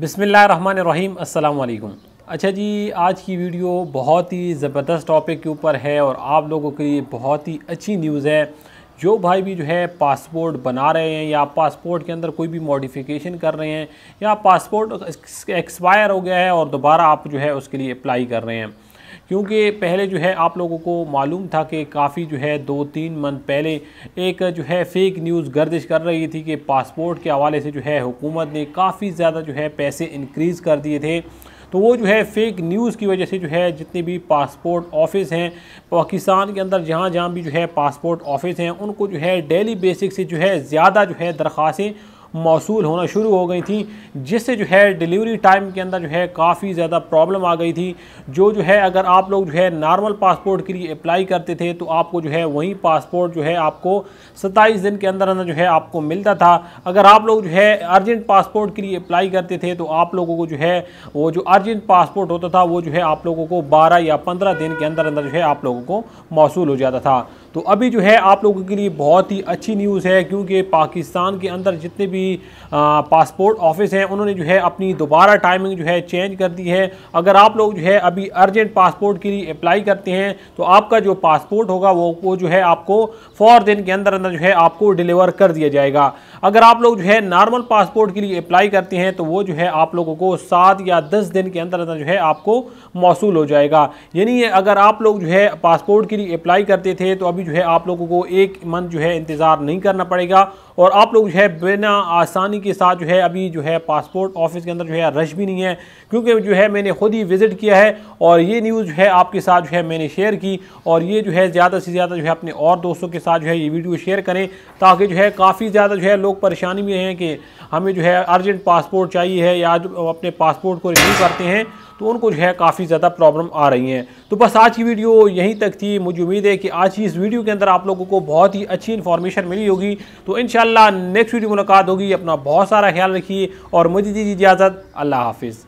बिसमीम् अल्लाम अच्छा जी आज की वीडियो बहुत ही ज़बरदस्त टॉपिक के ऊपर है और आप लोगों के लिए बहुत ही अच्छी न्यूज़ है जो भाई भी जो है पासपोर्ट बना रहे हैं या पासपोर्ट के अंदर कोई भी मॉडिफिकेशन कर रहे हैं या पासपोर्ट एक्सपायर हो गया है और दोबारा आप जो है उसके लिए अप्लाई कर रहे हैं क्योंकि पहले जो है आप लोगों को मालूम था कि काफ़ी जो है दो तीन मंथ पहले एक जो है फेक न्यूज़ गर्दिश कर रही थी कि पासपोर्ट के हवाले से जो है हुकूमत ने काफ़ी ज़्यादा जो है पैसे इनक्रीज़ कर दिए थे तो वो जो है फेक न्यूज़ की वजह से जो है जितने भी पासपोर्ट ऑफिस हैं पाकिस्तान के अंदर जहाँ जहाँ भी जो है पासपोर्ट ऑफिस हैं उनको जो है डेली बेसिक से जो है ज़्यादा जो है दरख्वासें मौसू होना शुरू हो गई थी जिससे जो है डिलीवरी टाइम के अंदर जो है काफ़ी ज़्यादा प्रॉब्लम आ गई थी जो जो है अगर आप लोग जो है नॉर्मल पासपोर्ट के लिए अप्लाई करते थे तो आपको जो है वही पासपोर्ट जो है आपको सत्ताईस दिन के अंदर अंदर जो है आपको मिलता था अगर आप लोग जो है अर्जेंट पासपोर्ट के लिए अप्लाई करते थे तो आप लोगों को जो है वो जो अर्जेंट पासपोर्ट होता था वो जो है आप लोगों को बारह या पंद्रह दिन के अंदर अंदर जो है आप लोगों को मौसू हो जाता था तो अभी जो है आप लोगों के लिए बहुत ही अच्छी न्यूज़ है क्योंकि पाकिस्तान के अंदर जितने भी पासपोर्ट ऑफिस हैं उन्होंने जो है अपनी दोबारा टाइमिंग जो है चेंज कर दी है अगर आप लोग जो है अभी अर्जेंट पासपोर्ट के लिए अप्लाई करते हैं तो आपका जो पासपोर्ट होगा वो वो जो है आपको फॉर दिन के अंदर अंदर जो है आपको डिलीवर कर दिया जाएगा अगर आप लोग जो है नॉर्मल पासपोर्ट के लिए अप्लाई करते हैं तो वो जो है आप लोगों को सात या दस दिन के अंदर अंदर जो है आपको मौसू हो जाएगा यानी अगर आप लोग जो है पासपोर्ट के लिए अप्लाई करते थे तो अभी जो है आप लोगों को एक मंथ जो है इंतज़ार नहीं करना पड़ेगा और आप लोग जो है बिना आसानी के साथ जो है अभी जो है पासपोर्ट ऑफिस के अंदर जो है रश भी नहीं है क्योंकि जो है मैंने खुद ही विज़िट किया है और ये न्यूज़ जो है आपके साथ जो है मैंने शेयर की और ये जो है ज़्यादा से ज़्यादा जो है अपने और दोस्तों के साथ जो है ये वीडियो शेयर करें ताकि जो है काफ़ी ज़्यादा जो है लोग परेशानी में हैं कि हमें जो है अर्जेंट पासपोर्ट चाहिए है या जो अपने पासपोर्ट को रिन्यू करते हैं तो उनको जो है काफ़ी ज़्यादा प्रॉब्लम आ रही हैं तो बस आज की वीडियो यहीं तक थी मुझे उम्मीद है कि आज की इस वीडियो के अंदर आप लोगों को बहुत ही अच्छी इन्फॉर्मेशन मिली होगी तो इन नेक्स्ट वीडियो मुलाकात होगी अपना बहुत सारा ख्याल रखिए और मुझे दीजिए इजाज़त अल्लाह हाफिज़